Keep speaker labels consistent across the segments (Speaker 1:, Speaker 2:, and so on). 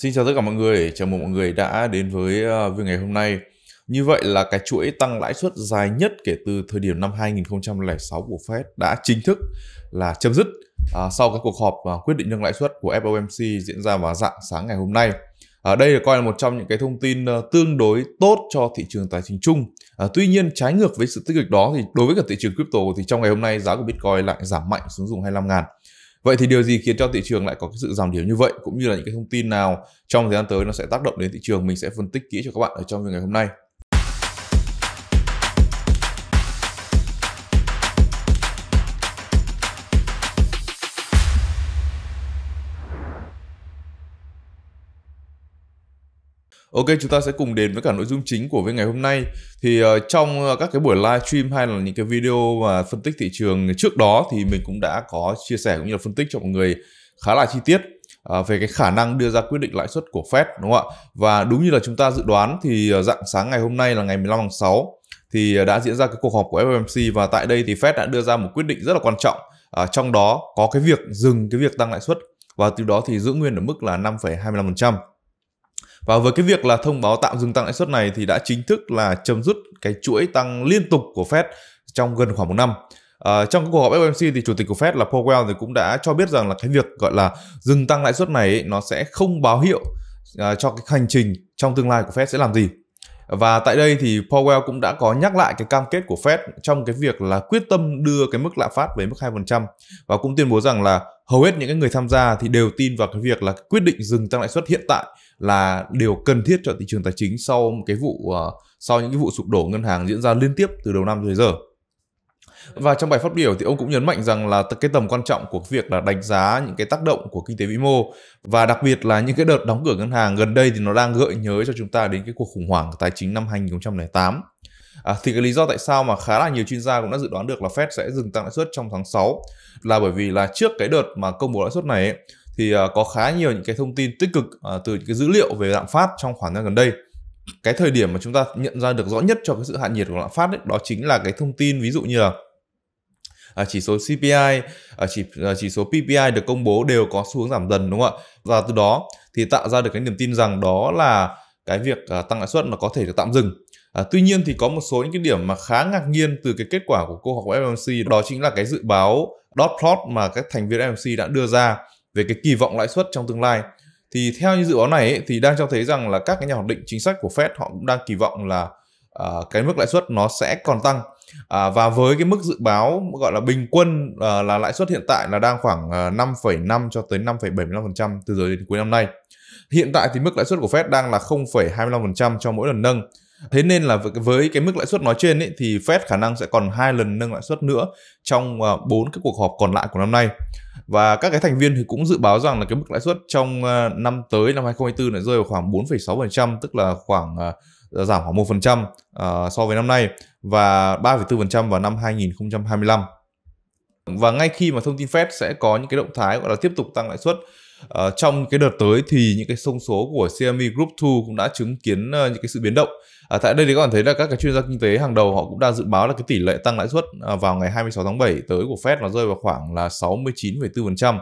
Speaker 1: Xin chào tất cả mọi người, chào mừng mọi người đã đến với ờ, video ngày hôm nay. Như vậy là cái chuỗi tăng lãi suất dài nhất kể từ thời điểm năm 2006 của Fed đã chính thức là chấm dứt uh, sau cái cuộc họp uh, quyết định nâng lãi suất của FOMC diễn ra vào dạng sáng ngày hôm nay. À, đây được coi là một trong những cái thông tin uh, tương đối tốt cho thị trường tài chính chung. À, tuy nhiên trái ngược với sự tích cực đó thì đối với cả thị trường crypto thì trong ngày hôm nay giá của Bitcoin lại giảm mạnh xuống dùng 25 ngàn. Vậy thì điều gì khiến cho thị trường lại có cái sự giảm điểm như vậy cũng như là những cái thông tin nào trong thời gian tới nó sẽ tác động đến thị trường mình sẽ phân tích kỹ cho các bạn ở trong ngày hôm nay. Ok, chúng ta sẽ cùng đến với cả nội dung chính của ngày hôm nay. Thì uh, trong ờ, các cái buổi live stream hay là những cái video mà phân tích thị trường trước đó thì mình cũng đã có chia sẻ cũng như là phân tích cho mọi người khá là chi tiết uh, về cái khả năng đưa ra quyết định lãi suất của Fed đúng không ạ? Và đúng như là chúng ta dự đoán thì dạng sáng ngày hôm nay là ngày 15 tháng 6 thì đã diễn ra cái cuộc họp của FOMC và tại đây thì Fed đã đưa ra một quyết định rất là quan trọng uh, trong đó có cái việc dừng cái việc tăng lãi suất và từ đó thì giữ nguyên ở mức là 5,25% và với cái việc là thông báo tạm dừng tăng lãi suất này thì đã chính thức là chấm dứt cái chuỗi tăng liên tục của Fed trong gần khoảng một năm. À, trong cuộc họp FOMC thì chủ tịch của Fed là Powell thì cũng đã cho biết rằng là cái việc gọi là dừng tăng lãi suất này ấy, nó sẽ không báo hiệu à, cho cái hành trình trong tương lai của Fed sẽ làm gì. Và tại đây thì Powell cũng đã có nhắc lại cái cam kết của Fed trong cái việc là quyết tâm đưa cái mức lạm phát về mức 2% và cũng tuyên bố rằng là hầu hết những cái người tham gia thì đều tin vào cái việc là quyết định dừng tăng lãi suất hiện tại là điều cần thiết cho thị trường tài chính sau một cái vụ ờ, sau những cái vụ sụp đổ ngân hàng diễn ra liên tiếp từ đầu năm tới giờ. Và trong bài phát biểu thì ông cũng nhấn mạnh rằng là cái tầm quan trọng của việc là đánh giá những cái tác động của kinh tế vĩ mô và đặc biệt là những cái đợt đóng cửa ngân hàng gần đây thì nó đang gợi nhớ cho chúng ta đến cái cuộc khủng hoảng tài chính năm 2008. À, thì cái lý do tại sao mà khá là nhiều chuyên gia cũng đã dự đoán được là Fed sẽ dừng tăng lãi suất trong tháng 6 là bởi vì là trước cái đợt mà công bố lãi suất này ấy, thì à, có khá nhiều những cái thông tin tích cực à, từ những cái dữ liệu về lạm phát trong khoảng thời gian gần đây cái thời điểm mà chúng ta nhận ra được rõ nhất cho cái sự hạ nhiệt của lạm phát ấy, đó chính là cái thông tin ví dụ như là À, chỉ số CPI, à, chỉ à, chỉ số PPI được công bố đều có xu hướng giảm dần đúng không ạ? Và từ đó thì tạo ra được cái niềm tin rằng đó là cái việc à, tăng lãi suất nó có thể được tạm dừng. À, tuy nhiên thì có một số những cái điểm mà khá ngạc nhiên từ cái kết quả của cô học của FOMC đó chính là cái dự báo dot plot mà các thành viên FOMC đã đưa ra về cái kỳ vọng lãi suất trong tương lai thì theo như dự báo này ấy, thì đang cho thấy rằng là các cái nhà hoạch định chính sách của Fed họ cũng đang kỳ vọng là uh, cái mức lãi suất nó sẽ còn tăng À, và với cái mức dự báo gọi là bình quân à, là lãi suất hiện tại là đang khoảng à, 5,5 cho tới 5,75% từ giờ đến cuối năm nay. Hiện tại thì mức lãi suất của Fed đang là 0,25% cho mỗi lần nâng. Thế nên là với cái mức lãi suất nói trên ấy, thì Fed khả năng sẽ còn hai lần nâng lãi suất nữa trong à, bốn cái cuộc họp còn lại của năm nay. Và các cái thành viên thì cũng dự báo rằng là cái mức lãi suất trong à, năm tới năm 2024 này rơi vào khoảng 4,6% tức là khoảng à, giảm khoảng 1% so với năm nay và 3,4% vào năm 2025. Và ngay khi mà thông tin Fed sẽ có những cái động thái gọi là tiếp tục tăng lãi suất Uh, trong cái đợt tới thì những cái thông số của CME Group 2 cũng đã chứng kiến uh, những cái sự biến động À, tại đây thì các bạn thấy là các cái chuyên gia kinh tế hàng đầu họ cũng đang dự báo là cái tỷ lệ tăng lãi suất à, vào ngày 26 tháng 7 tới của Fed nó rơi vào khoảng là 69,4%.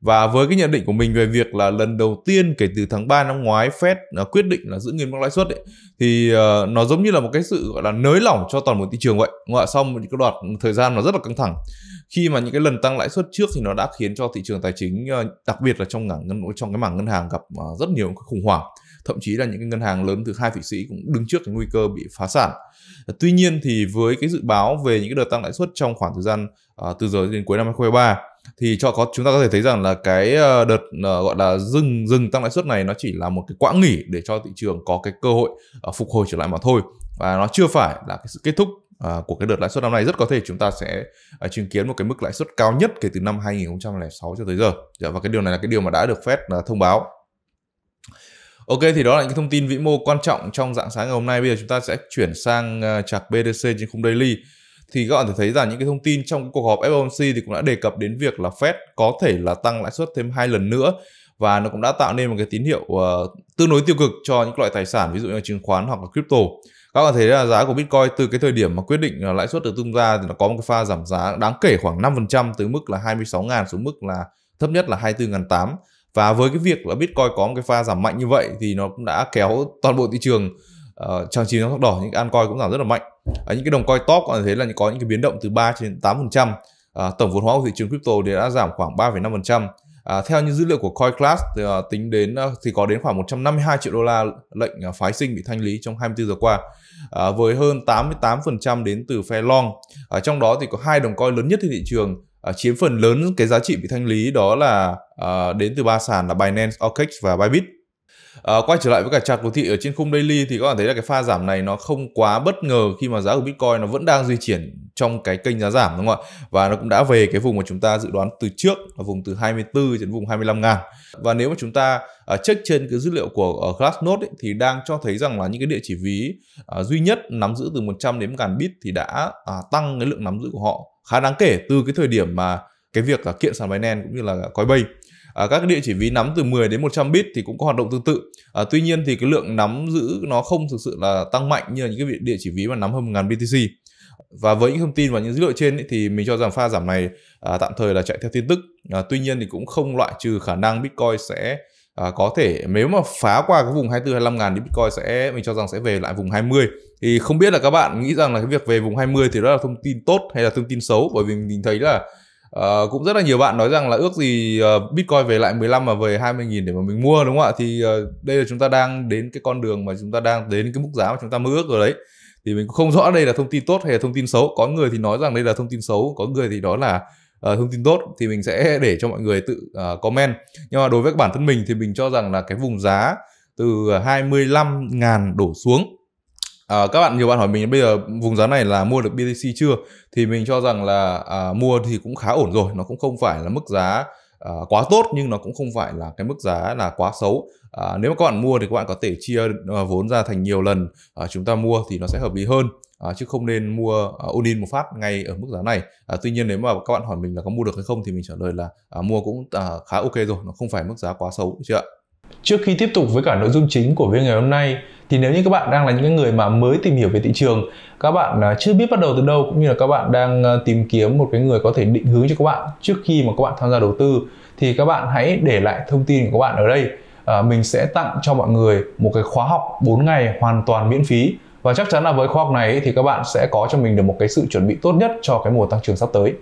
Speaker 1: Và với cái nhận định của mình về việc là lần đầu tiên kể từ tháng 3 năm ngoái Fed à, quyết định là giữ nguyên mức lãi suất ấy, thì à, nó giống như là một cái sự gọi là nới lỏng cho toàn bộ thị trường vậy. Ngoại sau một cái đoạn thời gian nó rất là căng thẳng. Khi mà những cái lần tăng lãi suất trước thì nó đã khiến cho thị trường tài chính đặc biệt là trong ngành trong cái mảng ngân hàng gặp rất nhiều khủng hoảng thậm chí là những cái ngân hàng lớn từ hai thụy sĩ cũng đứng trước cái nguy cơ bị phá sản tuy nhiên thì với cái dự báo về những cái đợt tăng lãi suất trong khoảng thời gian uh, từ giờ đến cuối năm 2023 thì cho có chúng ta có thể thấy rằng là cái ờ, đợt ờ, gọi là dừng dừng tăng lãi suất này nó chỉ là một cái quãng nghỉ để cho thị trường có cái cơ hội phục hồi trở lại mà thôi và nó chưa phải là cái sự kết thúc của cái đợt lãi suất năm nay rất có thể chúng ta sẽ chứng kiến một cái mức lãi suất cao nhất kể từ năm 2006 cho tới giờ dạ, và cái điều này là cái điều mà đã được Fed thông báo Ok thì đó là những thông tin vĩ mô quan trọng trong dạng sáng ngày hôm nay. Bây giờ chúng ta sẽ chuyển sang uh, ờ, BDC trên khung daily. Thì các bạn có thể thấy rằng những cái thông tin trong cuộc họp FOMC thì cũng đã đề cập đến việc là Fed có thể là tăng lãi suất thêm hai lần nữa và nó cũng đã tạo nên một cái tín hiệu uh, tương đối tiêu cực cho những loại tài sản ví dụ như là chứng khoán hoặc là crypto. Các bạn thấy là giá của Bitcoin từ cái thời điểm mà quyết định ờ, lãi suất được tung ra thì nó có một cái pha giảm giá đáng kể khoảng 5% từ mức là 26.000 xuống mức là thấp nhất là 24.800 và với cái việc là Bitcoin có một cái pha giảm mạnh như vậy thì nó cũng đã kéo toàn bộ thị trường uh, ờ, trang trí nó sắc đỏ những cái altcoin cũng giảm rất là mạnh ở những cái đồng coin top có thể thấy là có những cái biến động từ 3 đến 8% uh, ờ, tổng vốn hóa của thị trường crypto thì đã giảm khoảng 3,5% trăm ờ, theo như dữ liệu của CoinClass thì, à, tính đến à, thì có đến khoảng 152 triệu đô la lệnh à, phái sinh bị thanh lý trong 24 giờ qua à, với hơn 88% đến từ phe long. À, trong đó thì có hai đồng coin lớn nhất trên thị trường uh, chiếm phần lớn cái giá trị bị thanh lý đó là uh, đến từ ba sàn là Binance, OKX và Bybit À, quay trở lại với cả chart đồ thị ở trên khung daily thì các bạn thấy là cái pha giảm này nó không quá bất ngờ khi mà giá của Bitcoin nó vẫn đang di chuyển trong cái kênh giá giảm đúng không ạ? Và nó cũng đã về cái vùng mà chúng ta dự đoán từ trước là vùng từ 24 đến vùng 25 ngàn. Và nếu mà chúng ta uh, check trên cái dữ liệu của uh, Glassnode thì đang cho thấy rằng là những cái địa chỉ ví uh, duy nhất nắm giữ từ 100 đến 1000 bit thì đã uh, tăng cái lượng nắm giữ của họ khá đáng kể từ cái thời điểm mà cái việc là kiện sàn Binance cũng như là Coinbase À, các địa chỉ ví nắm từ 10 đến 100 bit thì cũng có hoạt động tương tự. À, tuy nhiên thì cái lượng nắm giữ nó không thực sự là tăng mạnh như là những cái địa chỉ ví mà nắm hơn 1000 BTC. Và với những thông tin và những dữ liệu trên ấy, thì mình cho rằng pha giảm này à, tạm thời là chạy theo tin tức. À, tuy nhiên thì cũng không loại trừ khả năng Bitcoin sẽ à, có thể nếu mà phá qua cái vùng 24 25 ngàn thì Bitcoin sẽ mình cho rằng sẽ về lại vùng 20 thì không biết là các bạn nghĩ rằng là cái việc về vùng 20 thì đó là thông tin tốt hay là thông tin xấu bởi vì mình thấy là Ờ, cũng rất là nhiều bạn nói rằng là ước gì uh, Bitcoin về lại 15 mà về 20 nghìn để mà mình mua đúng không ạ? Thì uh, đây là chúng ta đang đến cái con đường mà chúng ta đang đến cái mức giá mà chúng ta mơ ước rồi đấy. Thì mình cũng không rõ đây là thông tin tốt hay là thông tin xấu. Có người thì nói rằng đây là thông tin xấu, có người thì đó là uh, thông tin tốt thì mình sẽ để cho mọi người tự uh, comment. Nhưng mà đối với bản thân mình thì mình cho rằng là cái vùng giá từ 25 ngàn đổ xuống À, các bạn nhiều bạn hỏi mình bây giờ vùng giá này là mua được BTC chưa thì mình cho rằng là à, mua thì cũng khá ổn rồi nó cũng không phải là mức giá à, quá tốt nhưng nó cũng không phải là cái mức giá là quá xấu à, nếu mà các bạn mua thì các bạn có thể chia à, vốn ra thành nhiều lần à, chúng ta mua thì nó sẽ hợp lý hơn à, chứ không nên mua à, một phát ngay ở mức giá này à, tuy nhiên nếu mà các bạn hỏi mình là có mua được hay không thì mình trả lời là à, mua cũng à, khá ok rồi nó không phải mức giá quá xấu chưa ạ Trước khi tiếp tục với cả nội dung chính của video ngày hôm nay thì nếu như các bạn đang là những người mà mới tìm hiểu về thị trường các bạn à, chưa biết bắt đầu từ đâu cũng như là các bạn đang à, tìm kiếm một cái người có thể định hướng cho các bạn trước khi mà các bạn tham gia đầu tư thì các bạn hãy để lại thông tin của các bạn ở đây à, mình sẽ tặng cho mọi người một cái khóa học 4 ngày hoàn toàn miễn phí và chắc chắn là với khóa học này thì các bạn sẽ có cho mình được một cái sự chuẩn bị tốt nhất cho cái mùa tăng trưởng sắp tới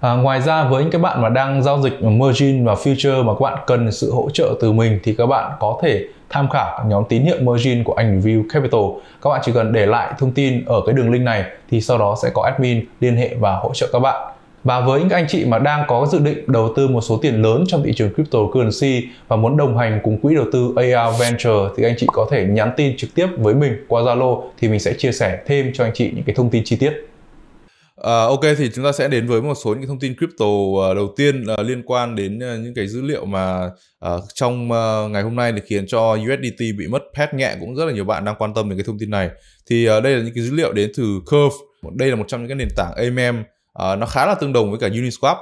Speaker 1: À, ngoài ra với những cái bạn mà đang giao dịch margin và future mà các bạn cần sự hỗ trợ từ mình thì các bạn có thể tham khảo nhóm tín hiệu margin của anh View Capital. Các bạn chỉ cần để lại thông tin ở cái đường link này thì sau đó sẽ có admin liên hệ và hỗ trợ các bạn. Và với những anh chị mà đang có dự định đầu tư một số tiền lớn trong thị trường cryptocurrency và muốn đồng hành cùng quỹ đầu tư AR Venture thì anh chị có thể nhắn tin trực tiếp với mình qua Zalo thì mình sẽ chia sẻ thêm cho anh chị những cái thông tin chi tiết. À, ok thì chúng ta sẽ đến với một số những thông tin crypto uh, đầu tiên uh, liên quan đến uh, những cái dữ liệu mà uh, trong uh, ngày hôm nay thì khiến cho USDT bị mất pet nhẹ cũng rất là nhiều bạn đang quan tâm đến cái thông tin này. Thì uh, đây là những cái dữ liệu đến từ Curve. Đây là một trong những cái nền tảng AMM uh, e nó khá là tương đồng với cả Uniswap.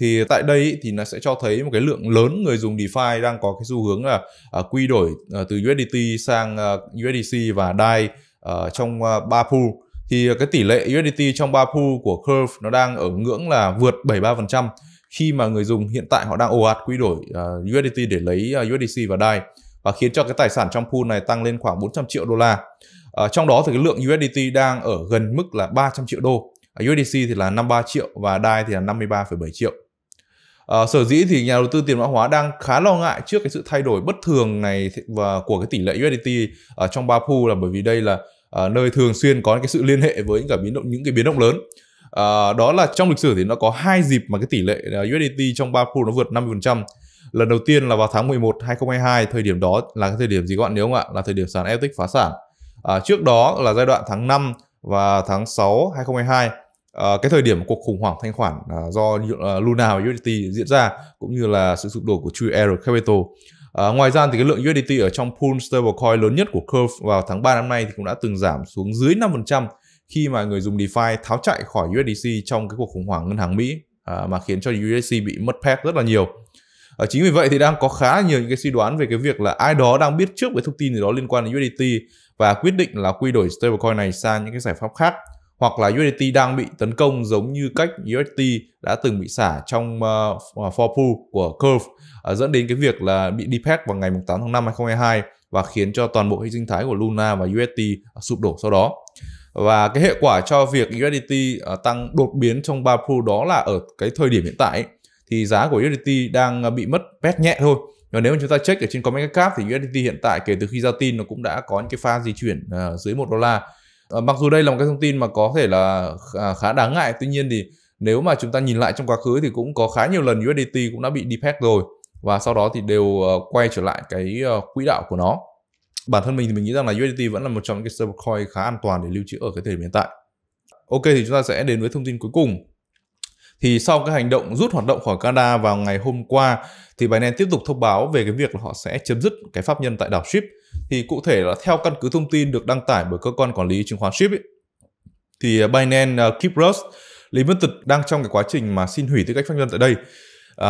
Speaker 1: Thì tại đây thì nó sẽ cho thấy một cái lượng lớn người dùng DeFi đang có cái xu hướng là uh, quy đổi uh, từ USDT sang uh, USDC và DAI uh, trong uh, ba pool thì ờ, cái tỷ lệ USDT trong ba pool của Curve nó đang ở ngưỡng là vượt 73% khi mà người dùng hiện tại họ đang ồ ạt quy đổi uh, ờ, USDT để lấy uh, ờ, USDC và DAI và khiến cho cái tài sản trong pool này tăng lên khoảng 400 triệu đô la. Uh, trong đó thì cái lượng USDT đang ở gần mức là 300 triệu đô. Uh, USDC thì là 53 triệu và DAI thì là 53,7 triệu. Uh, sở dĩ thì nhà đầu tư tiền mã hóa đang khá lo ngại trước cái sự thay đổi bất thường này và của cái tỷ lệ USDT ở trong ba pool là bởi vì đây là uh, nơi thường xuyên có cái sự liên hệ với những cả biến động những cái biến động lớn uh, đó là trong lịch sử thì nó có hai dịp mà cái tỷ lệ ờ, USDT trong ba pool nó vượt 50% lần đầu tiên là vào tháng 11 2022 thời điểm đó là cái thời điểm gì các bạn nhớ không ạ là thời điểm sàn Epic phá sản uh, trước đó là giai đoạn tháng 5 và tháng 6 2022 Uh, cái thời điểm cuộc khủng hoảng thanh khoản uh, do uh, Luna và USDT diễn ra cũng như là sự sụp đổ của True Air Capital À, ngoài ra thì cái lượng USDT ở trong pool stablecoin lớn nhất của Curve vào tháng 3 năm nay thì cũng đã từng giảm xuống dưới 5% khi mà người dùng DeFi tháo chạy khỏi USDC trong cái cuộc khủng hoảng ngân hàng Mỹ à, mà khiến cho USDC bị mất peg rất là nhiều. À, chính vì vậy thì đang có khá nhiều những cái suy đoán về cái việc là ai đó đang biết trước cái thông tin gì đó liên quan đến USDT và quyết định là quy đổi stablecoin này sang những cái giải pháp khác hoặc là USDT đang bị tấn công giống như cách UST đã từng bị xả trong uh, for pool của Curve uh, dẫn đến cái việc là bị depeg vào ngày 8 tháng 5 2022 và khiến cho toàn bộ hệ sinh thái của Luna và UST ờ, sụp đổ sau đó. Và cái hệ quả cho việc USDT uh, ờ, tăng đột biến trong ba pool đó là ở cái thời điểm hiện tại ấy, thì giá của USDT đang bị mất pet nhẹ thôi. Và nếu mà chúng ta check ở trên CoinMarketCap thì USDT hiện tại kể từ khi giao tin nó cũng đã có những cái pha di chuyển uh, dưới 1 đô la Ờ, mặc dù đây là một cái thông tin mà có thể là à, khá đáng ngại, tuy nhiên thì nếu mà chúng ta nhìn lại trong quá khứ thì cũng có khá nhiều lần USDT cũng đã bị deep hack rồi và sau đó thì đều ờ, quay trở lại cái ờ, quỹ đạo của nó. Bản thân mình thì mình nghĩ rằng là USDT vẫn là một trong những cái stablecoin khá an toàn để lưu trữ ở cái thời điểm hiện tại. Ok thì chúng ta sẽ đến với thông tin cuối cùng thì sau cái hành động rút hoạt động khỏi Canada vào ngày hôm qua thì Binance tiếp tục thông báo về cái việc là họ sẽ chấm dứt cái pháp nhân tại đảo Ship thì cụ thể là theo căn cứ thông tin được đăng tải bởi cơ quan quản lý chứng khoán SHIB ấy, thì à, Binance uh, à, Kypros Limited đang trong cái quá trình mà xin hủy tư cách pháp nhân tại đây.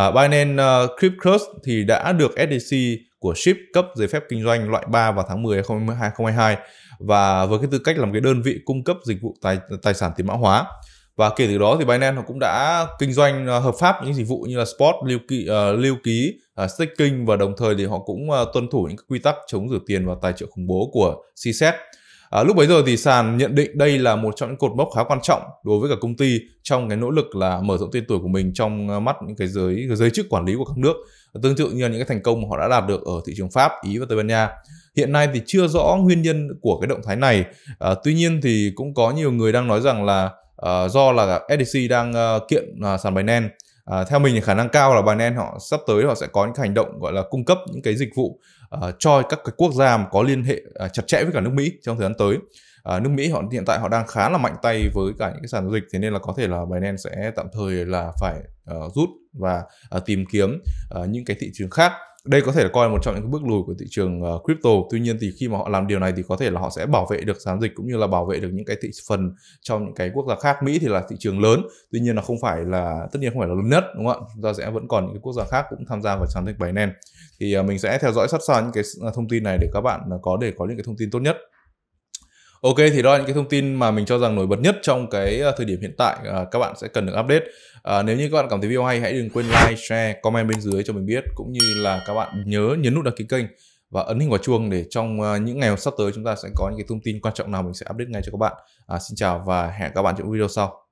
Speaker 1: Uh, Binance uh, Kypros thì đã được SDC của SHIB cấp giấy phép kinh doanh loại 3 vào tháng 10 2022 và với cái tư cách làm cái đơn vị cung cấp dịch vụ tài tài sản tiền mã hóa và kể từ đó thì Binance họ cũng đã kinh doanh ờ, hợp pháp những dịch vụ như là spot lưu ký, uh, lưu ký uh, staking và đồng thời thì họ cũng uh, tuân thủ những quy tắc chống rửa tiền và tài trợ khủng bố của CSET. À, lúc bấy giờ thì sàn nhận định đây là một trong những cột mốc khá quan trọng đối với cả công ty trong cái nỗ lực là mở rộng tên tuổi của mình trong mắt những cái giới giới chức quản lý của các nước tương tự như là những cái thành công mà họ đã đạt được ở thị trường Pháp, Ý và Tây Ban Nha. Hiện nay thì chưa rõ nguyên nhân của cái động thái này. À, tuy nhiên thì cũng có nhiều người đang nói rằng là Ờ, do là SDC đang uh, kiện uh, sàn Binance. Uh, theo mình thì khả năng cao là Binance họ sắp tới họ sẽ có những hành động gọi là cung cấp những cái dịch vụ uh, cho các cái quốc gia mà có liên hệ uh, chặt chẽ với cả nước Mỹ trong thời gian tới. À, nước Mỹ họ hiện tại họ đang khá là mạnh tay với cả những cái sàn giao dịch thế nên là có thể là Binance sẽ tạm thời là phải uh, rút và uh, tìm kiếm uh, những cái thị trường khác đây có thể là coi là một trong những bước lùi của thị trường ờ, crypto tuy nhiên thì khi mà họ làm điều này thì có thể là họ sẽ bảo vệ được sàn dịch cũng như là bảo vệ được những cái thị phần trong những cái quốc gia khác mỹ thì là thị trường lớn tuy nhiên là không phải là tất nhiên không phải là lớn nhất đúng không ạ chúng ta sẽ vẫn còn những cái quốc gia khác cũng tham gia vào sàn dịch Binance thì ờ, mình sẽ theo dõi sát sao những cái ờ, thông tin này để các bạn có để có những cái thông tin tốt nhất Ok thì đó là những cái thông tin mà mình cho rằng nổi bật nhất trong cái ờ, thời điểm hiện tại ờ, các bạn sẽ cần được update. À, nếu như các bạn cảm thấy video hay hãy đừng quên like, share, comment bên dưới cho mình biết cũng như là các bạn nhớ nhấn nút đăng ký kênh và ấn hình quả chuông để trong những ngày sắp tới chúng ta sẽ có những cái thông tin quan trọng nào mình sẽ update ngay cho các bạn. À, xin chào và hẹn các bạn trong video sau.